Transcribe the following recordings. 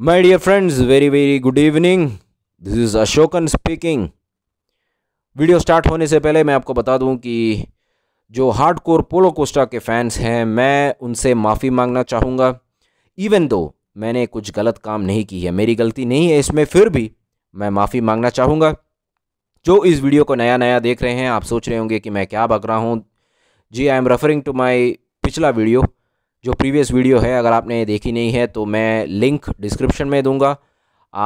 my dear friends very very good evening this is Ashokan speaking video start होने से पहले मैं आपको बता दूं कि जो हार्डकोर पोलो कोस्टा के फैंस हैं मैं उनसे माफ़ी मांगना चाहूँगा इवन दो मैंने कुछ गलत काम नहीं की है मेरी गलती नहीं है इसमें फिर भी मैं माफ़ी मांगना चाहूँगा जो इस वीडियो को नया नया देख रहे हैं आप सोच रहे होंगे कि मैं क्या बक रहा हूँ जी I am referring to my पिछला वीडियो जो प्रीवियस वीडियो है अगर आपने देखी नहीं है तो मैं लिंक डिस्क्रिप्शन में दूंगा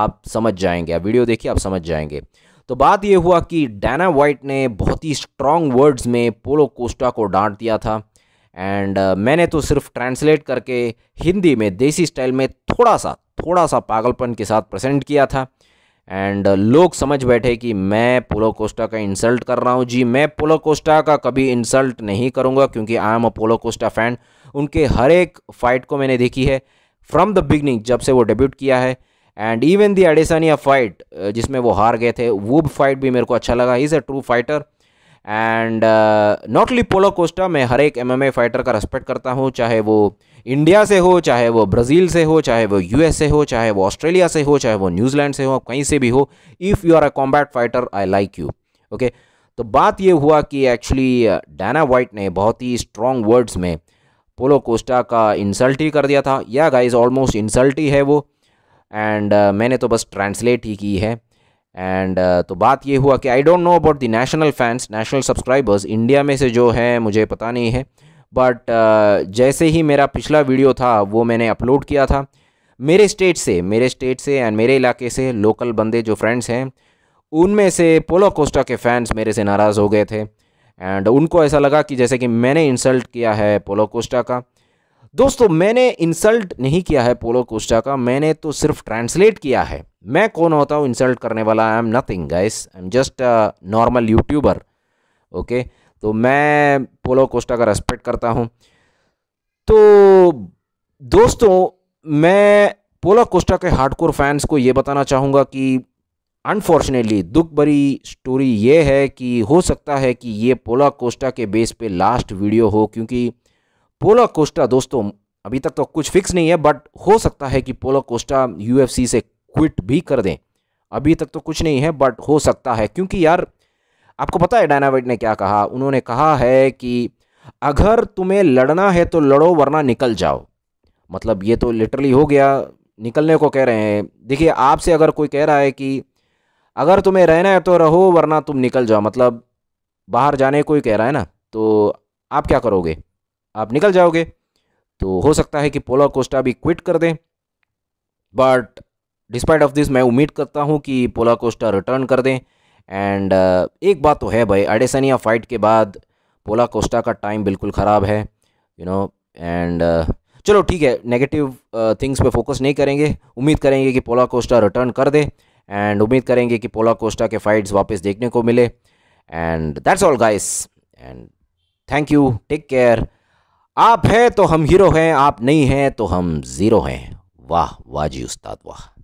आप समझ जाएंगे आप वीडियो देखिए आप समझ जाएंगे तो बात यह हुआ कि डैना वाइट ने बहुत ही स्ट्रॉन्ग वर्ड्स में पोलो कोस्टा को डांट दिया था एंड uh, मैंने तो सिर्फ ट्रांसलेट करके हिंदी में देसी स्टाइल में थोड़ा सा थोड़ा सा पागलपन के साथ प्रेजेंट किया था एंड uh, लोग समझ बैठे कि मैं पोलो कोस्टा का इंसल्ट कर रहा हूँ जी मैं पोलो कोस्टा का कभी इंसल्ट नहीं करूँगा क्योंकि I am a Paulo Costa fan उनके हर एक फाइट को मैंने देखी है फ्रॉम द बिगनिंग जब से वो डेब्यूट किया है and even the Adesanya fight जिसमें वो हार गए थे वो फाइट भी मेरे को अच्छा लगा is a true fighter and not only Paulo Costa मैं हर एक एमएमए फाइटर का रेस्पेक्ट करता हूँ चाहे वो इंडिया से हो चाहे वो ब्राज़ील से हो चाहे वो एस से हो चाहे वो ऑस्ट्रेलिया से हो चाहे वो न्यूजीलैंड से हो आप कहीं से भी हो if you are a combat fighter I like you okay तो बात ये हुआ कि एक्चुअली डैना वाइट ने बहुत ही स्ट्रॉन्ग वर्ड्स में पोलो कोस्टा का इंसल्ट ही कर दिया था या गाइज ऑलमोस्ट इंसल्ट ही है वो एंड uh, मैंने तो बस ट्रांसलेट ही की है एंड uh, तो बात ये हुआ कि I don't know about the national fans national subscribers India में से जो हैं मुझे पता नहीं है बट uh, जैसे ही मेरा पिछला वीडियो था वो मैंने अपलोड किया था मेरे स्टेट से मेरे स्टेट से एंड मेरे इलाके से लोकल बंदे जो फ्रेंड्स हैं उनमें से पोलो कोस्टा के फैंस मेरे से नाराज़ हो गए थे एंड उनको ऐसा लगा कि जैसे कि मैंने इंसल्ट किया है पोलो कोस्टा का दोस्तों मैंने इंसल्ट नहीं किया है पोलो कोस्टा का मैंने तो सिर्फ ट्रांसलेट किया है मैं कौन होता हूँ इंसल्ट करने वाला I am nothing guys I am just normal YouTuber okay तो मैं पोलो कोस्टा का रेस्पेक्ट करता हूँ तो दोस्तों मैं पोलो कोस्टा के हार्डकोर फैंस को ये बताना चाहूँगा कि अनफॉर्चुनेटली दुख भरी स्टोरी ये है कि हो सकता है कि ये पोला कोस्टा के बेस पे लास्ट वीडियो हो क्योंकि पोला कोस्टा दोस्तों अभी तक तो कुछ फिक्स नहीं है बट हो सकता है कि पोला कोस्टा यूएफसी से क्विट भी कर दें अभी तक तो कुछ नहीं है बट हो सकता है क्योंकि यार आपको पता है डायनावेट ने क्या कहा उन्होंने कहा है कि अगर तुम्हें लड़ना है तो लड़ो वरना निकल जाओ मतलब ये तो लिटरली हो गया निकलने को कह रहे हैं देखिए आपसे अगर कोई कह रहा है कि अगर तुम्हें रहना है तो रहो वरना तुम निकल जाओ मतलब बाहर जाने कोई कह रहा है ना तो आप क्या करोगे आप निकल जाओगे तो हो सकता है कि पोला कोस्टा भी क्विट कर दें बट डिस्पाइट ऑफ दिस मैं उम्मीद करता हूँ कि पोला कोस्टा रिटर्न कर दें एंड uh, एक बात तो है भाई अडेसनिया फ़ाइट के बाद पोला कोस्टा का टाइम बिल्कुल ख़राब है यू नो एंड चलो ठीक है नेगेटिव थिंग्स uh, पे फोकस नहीं करेंगे उम्मीद करेंगे कि पोला कोस्टा रिटर्न कर दे एंड उम्मीद करेंगे कि पोला कोस्टा के फाइट्स वापस देखने को मिले and that's all guys and thank you take care आप हैं तो हम हीरो हैं आप नहीं हैं तो हम ज़ीरो हैं वाह वाह जी उस्ताद वाह